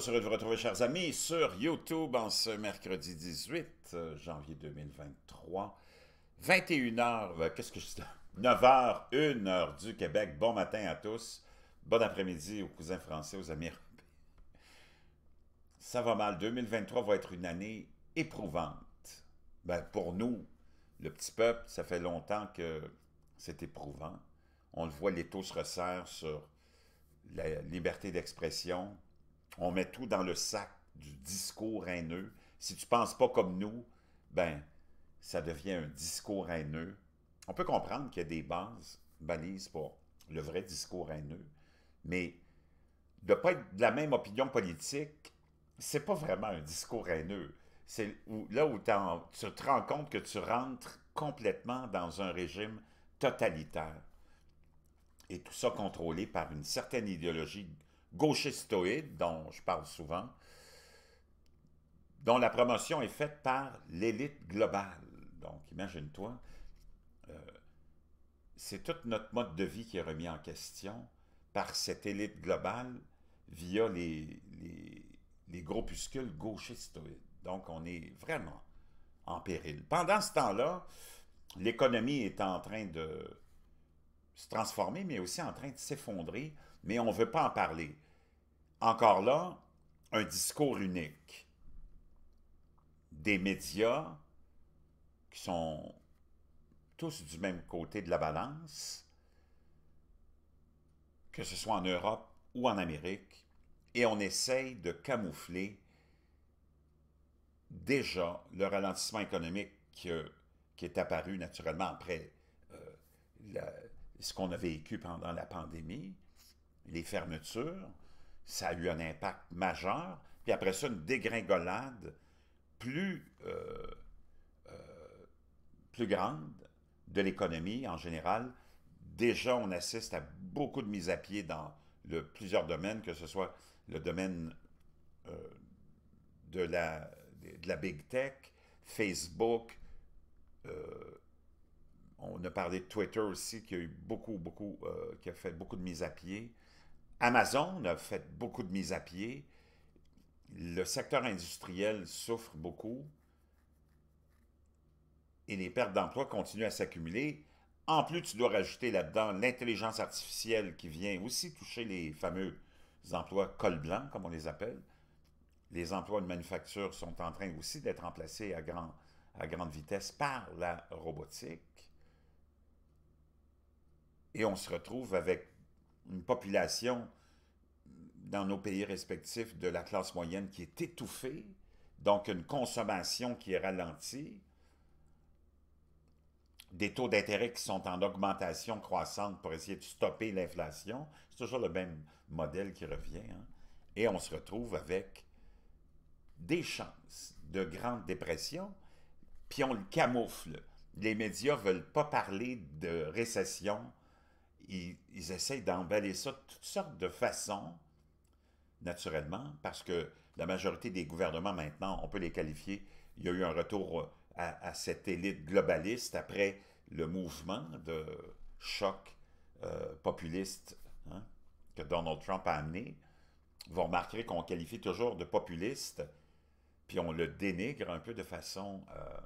de vous retrouver, chers amis, sur YouTube en ce mercredi 18 euh, janvier 2023. 21h, euh, qu'est-ce que je 9h, 1h du Québec. Bon matin à tous. Bon après-midi aux cousins français, aux amis Ça va mal. 2023 va être une année éprouvante. Ben, pour nous, le petit peuple, ça fait longtemps que c'est éprouvant. On le voit, les taux se resserrent sur la liberté d'expression, on met tout dans le sac du discours haineux. Si tu ne penses pas comme nous, ben, ça devient un discours haineux. On peut comprendre qu'il y a des bases, balises pour le vrai discours haineux, mais de ne pas être de la même opinion politique, c'est pas vraiment un discours haineux. C'est là où tu te rends compte que tu rentres complètement dans un régime totalitaire. Et tout ça contrôlé par une certaine idéologie gauchistoïdes, dont je parle souvent, dont la promotion est faite par l'élite globale. Donc, imagine-toi, euh, c'est tout notre mode de vie qui est remis en question par cette élite globale via les, les, les groupuscules gauchistoïdes. Donc, on est vraiment en péril. Pendant ce temps-là, l'économie est en train de se transformer, mais aussi en train de s'effondrer, mais on ne veut pas en parler encore là, un discours unique des médias qui sont tous du même côté de la balance, que ce soit en Europe ou en Amérique, et on essaye de camoufler déjà le ralentissement économique qui, euh, est apparu naturellement après euh, ce qu'on a vécu pendant la pandémie, les fermetures, ça a eu un impact majeur. Puis après ça, une dégringolade plus, euh, euh, plus grande de l'économie en général. Déjà, on assiste à beaucoup de mises à pied dans plusieurs domaines, que ce soit le domaine euh, de, la, de la big tech, Facebook, on a parlé de Twitter aussi, qui a eu beaucoup, beaucoup, qui a fait beaucoup de mises à pied. Amazon a fait beaucoup de mises à pied. Le secteur industriel souffre beaucoup. Et les pertes d'emplois continuent à s'accumuler. En plus, tu dois rajouter là-dedans l'intelligence artificielle qui vient aussi toucher les fameux emplois col blanc, comme on les appelle. Les emplois de manufacture sont en train aussi d'être remplacés à, à grande vitesse par la robotique. Et on se retrouve avec une population dans nos pays respectifs de la classe moyenne qui est étouffée, donc une consommation qui est ralentie, des taux d'intérêt qui sont en augmentation croissante pour essayer de stopper l'inflation. C'est toujours le même modèle qui revient. Hein. Et on se retrouve avec des chances de grande dépression, puis on le camoufle. Les médias ne veulent pas parler de récession, ils, essayent d'emballer ça de toutes sortes de façons, naturellement, parce que la majorité des gouvernements maintenant, on peut les qualifier, il y a eu un retour euh, à, cette élite globaliste après le mouvement de choc euh, populiste hein, que Donald Trump a amené. Vous remarquerez qu'on qualifie toujours de populiste, puis on le dénigre un peu de façon euh,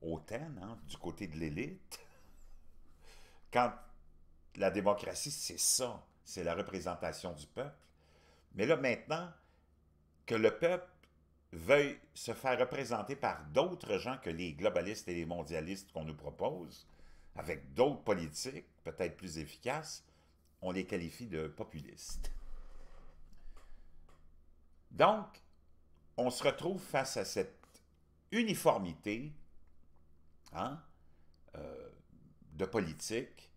hautaine, hein, du côté de l'élite. Quand la démocratie, c'est ça, c'est la représentation du peuple. Mais là, maintenant, que le peuple veuille se faire représenter par d'autres gens que les globalistes et les mondialistes qu'on nous propose, avec d'autres politiques, peut-être plus efficaces, on les qualifie de populistes. Donc, on se retrouve face à cette uniformité hein, euh, de politique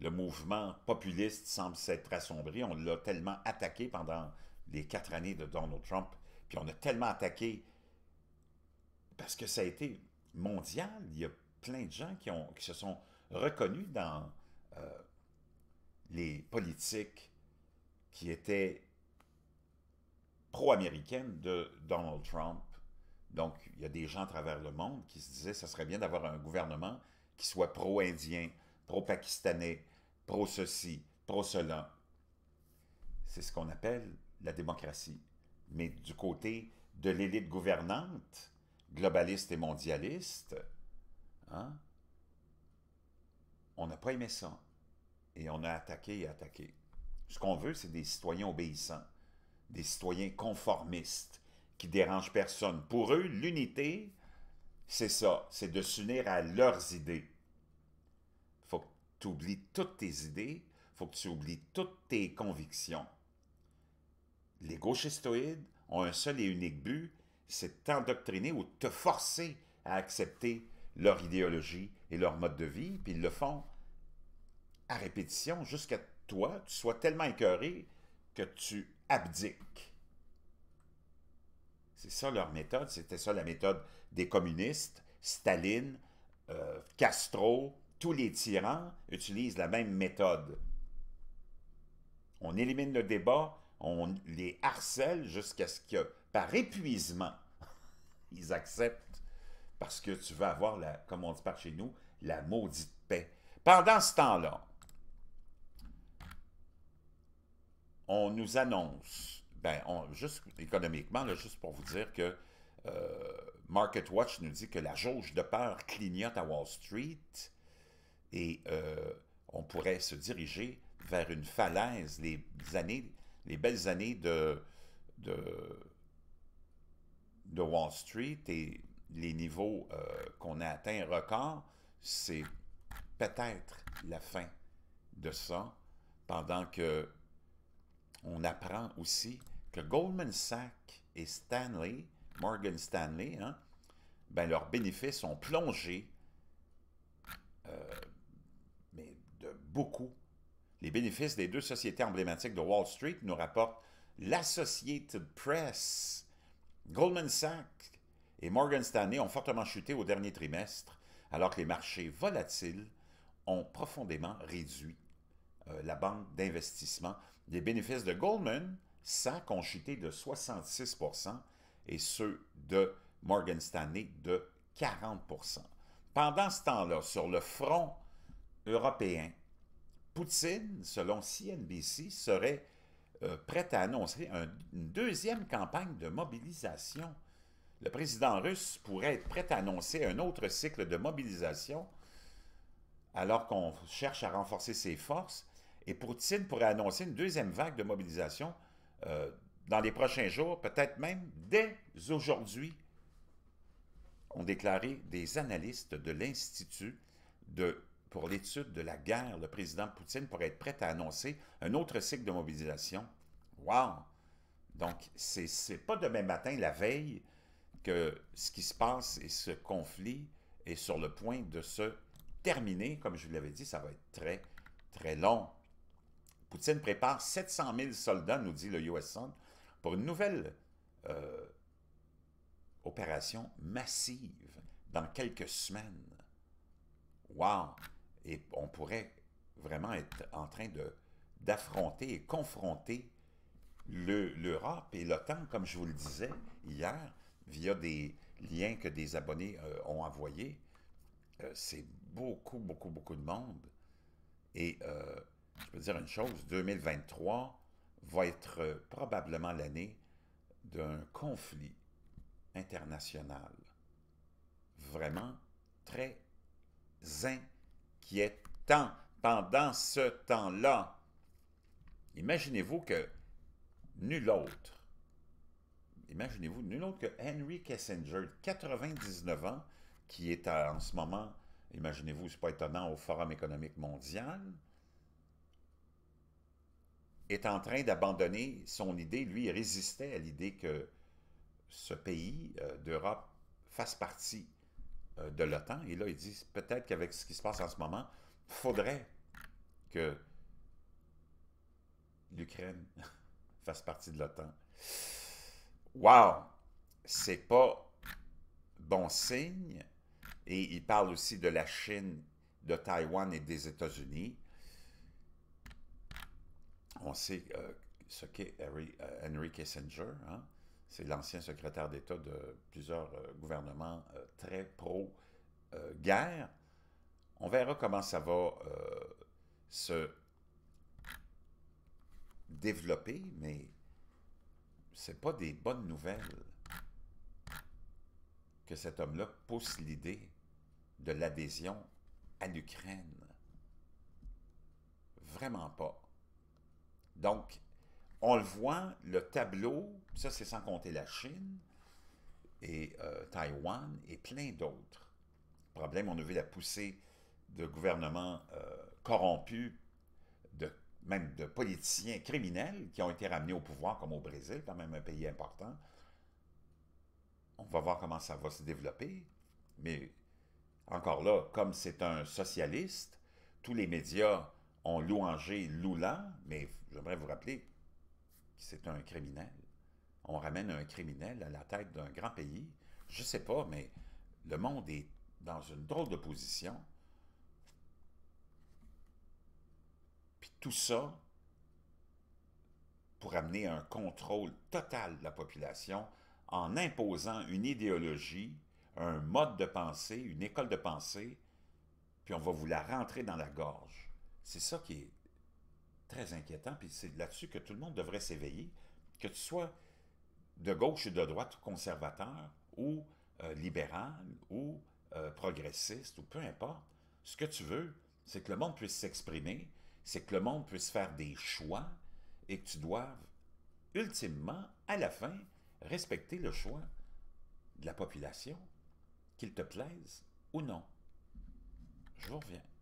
le mouvement populiste semble s'être assombri. On l'a tellement attaqué pendant les quatre années de Donald Trump, puis on a tellement attaqué parce que ça a été mondial. Il y a plein de gens qui, se sont reconnus dans euh, les politiques qui étaient pro-américaines de Donald Trump. Donc, il y a des gens à travers le monde qui se disaient que serait bien d'avoir un gouvernement qui soit pro-indien, pro-pakistanais, pro-ceci, pro-cela. C'est ce qu'on appelle la démocratie. Mais du côté de l'élite gouvernante, globaliste et mondialiste, hein, on n'a pas aimé ça. Et on a attaqué et attaqué. Ce qu'on veut, c'est des citoyens obéissants, des citoyens conformistes, qui dérangent personne. Pour eux, l'unité, c'est ça, c'est de s'unir à leurs idées oublie toutes tes idées, faut que tu oublies toutes tes convictions. Les gauchistoïdes ont un seul et unique but, c'est de t'endoctriner ou te forcer à accepter leur idéologie et leur mode de vie, puis ils le font à répétition jusqu'à toi, tu sois tellement écœuré que tu abdiques. C'est ça leur méthode, c'était ça la méthode des communistes, Staline, euh, Castro, tous les tyrans utilisent la même méthode. On élimine le débat, on les harcèle jusqu'à ce que, par épuisement, ils acceptent parce que tu vas avoir, la, comme on dit par chez nous, la maudite paix. Pendant ce temps-là, on nous annonce, ben, juste économiquement, là, juste pour vous dire que euh, Market Watch nous dit que la jauge de peur clignote à Wall Street et euh, on pourrait se diriger vers une falaise, les années, les belles années de, de, de Wall Street et les niveaux euh, qu'on a atteints record, c'est peut-être la fin de ça, pendant que on apprend aussi que Goldman Sachs et Stanley, Morgan Stanley, hein, ben leurs bénéfices ont plongé euh, beaucoup. Les bénéfices des deux sociétés emblématiques de Wall Street nous rapportent l'Associated Press, Goldman Sachs et Morgan Stanley ont fortement chuté au dernier trimestre, alors que les marchés volatiles ont profondément réduit euh, la banque d'investissement. Les bénéfices de Goldman Sachs ont chuté de 66 et ceux de Morgan Stanley de 40 Pendant ce temps-là, sur le front européen. Poutine, selon CNBC, serait euh, prêt à annoncer une deuxième campagne de mobilisation. Le président russe pourrait être prêt à annoncer un autre cycle de mobilisation alors qu'on cherche à renforcer ses forces. Et Poutine pourrait annoncer une deuxième vague de mobilisation euh, dans les prochains jours, peut-être même dès aujourd'hui, ont déclaré des analystes de l'Institut de pour l'étude de la guerre, le président Poutine pourrait être prêt à annoncer un autre cycle de mobilisation. Wow! Donc, ce n'est pas demain matin, la veille, que ce qui se passe et ce conflit est sur le point de se terminer. Comme je vous l'avais dit, ça va être très, très long. Poutine prépare 700 000 soldats, nous dit le US pour une nouvelle euh, opération massive dans quelques semaines. Wow! et on pourrait vraiment être en train d'affronter et confronter l'Europe et l'OTAN, comme je vous le disais hier, via des liens que des abonnés euh, ont envoyés. Euh, c'est beaucoup, beaucoup, beaucoup de monde. Et euh, je peux dire une chose, 2023 va être probablement l'année d'un conflit international vraiment très important qui est temps pendant ce temps-là. Imaginez-vous que nul autre, imaginez-vous nul autre que Henry Kissinger, 99 ans, qui est euh, en ce moment, imaginez-vous, n'est pas étonnant, au Forum économique mondial, est en train d'abandonner son idée. Lui, résistait à l'idée que ce pays euh, d'Europe fasse partie euh, de l'OTAN. Et là, il disent peut-être qu'avec ce qui se passe en ce moment, il faudrait que l'Ukraine fasse partie de l'OTAN. Wow! C'est pas bon signe. Et il parle aussi de la Chine, de Taïwan et des États-Unis. On sait euh, ce qu'est euh, Henry, Kissinger. Hein? C'est l'ancien secrétaire d'État de plusieurs euh, gouvernements euh, très pro-guerre. On verra comment ça va euh, se développer, mais ce n'est pas des bonnes nouvelles que cet homme-là pousse l'idée de l'adhésion à l'Ukraine. Vraiment pas. Donc, on le voit, le tableau, ça c'est sans compter la Chine et euh, Taïwan et plein d'autres. Problème, on a vu la poussée de gouvernements euh, corrompus, même de politiciens criminels qui ont été ramenés au pouvoir, comme au Brésil, quand même un pays important. On va voir comment ça va se développer, mais encore là, comme c'est un socialiste, tous les médias ont louangé Lula, mais j'aimerais vous rappeler c'est un criminel. On ramène un criminel à la tête d'un grand pays. Je ne sais pas, mais le monde est dans une drôle de position. Puis tout ça pour amener un contrôle total de la population en imposant une idéologie, un mode de pensée, une école de pensée, puis on va vous la rentrer dans la gorge. C'est ça qui est très inquiétant, puis c'est là-dessus que tout le monde devrait s'éveiller, que tu sois de gauche ou de droite, conservateur ou euh, libéral ou euh, progressiste ou peu importe, ce que tu veux, c'est que le monde puisse s'exprimer, c'est que le monde puisse faire des choix et que tu doives ultimement, à la fin, respecter le choix de la population, qu'il te plaise ou non. Je reviens.